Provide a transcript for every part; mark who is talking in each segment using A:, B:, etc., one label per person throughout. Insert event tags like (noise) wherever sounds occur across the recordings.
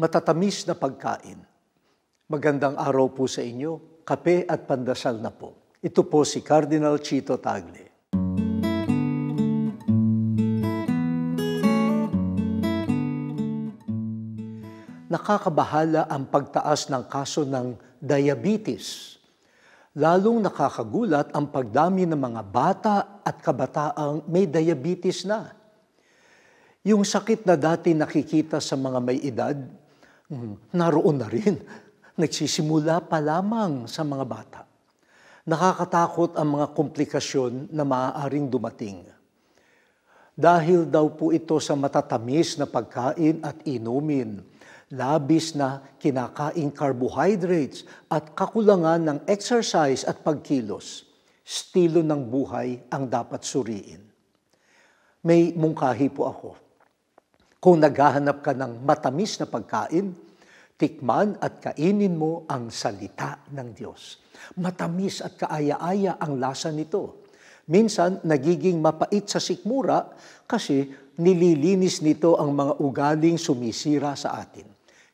A: matatamis na pagkain. Magandang araw po sa inyo, kape at pandasal na po. Ito po si Cardinal Chito Tagle. nakakabahala ang pagtaas ng kaso ng diabetes. Lalong nakakagulat ang pagdami ng mga bata at kabataang may diabetes na. Yung sakit na dati nakikita sa mga may edad, Mm-hmm. naroon na rin. (laughs) Nagsisimula pa lamang sa mga bata. Nakakatakot ang mga komplikasyon na maaaring dumating. Dahil daw po ito sa matatamis na pagkain at inumin, labis na kinakain carbohydrates at kakulangan ng exercise at pagkilos. Estilo ng buhay ang dapat suriin. May mungkahi po ako kung naghahanap ka ng matamis na pagkain, tikman at kainin mo ang salita ng Diyos. Matamis at kaaya-aya ang lasa nito. Minsan, nagiging mapait sa sikmura kasi nililinis nito ang mga ugaling sumisira sa atin.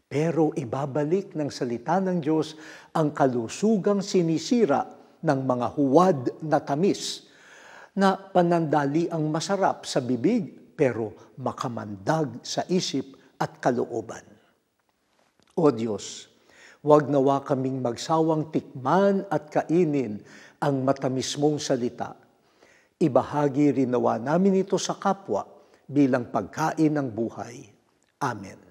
A: Pero ibabalik ng salita ng Diyos ang kalusugang sinisira ng mga huwad na tamis na panandali ang masarap sa bibig pero makamandag sa isip at kalooban. O Diyos, huwag nawa kaming magsawang tikman at kainin ang matamis mong salita. Ibahagi rin nawa namin ito sa kapwa bilang pagkain ng buhay. Amen.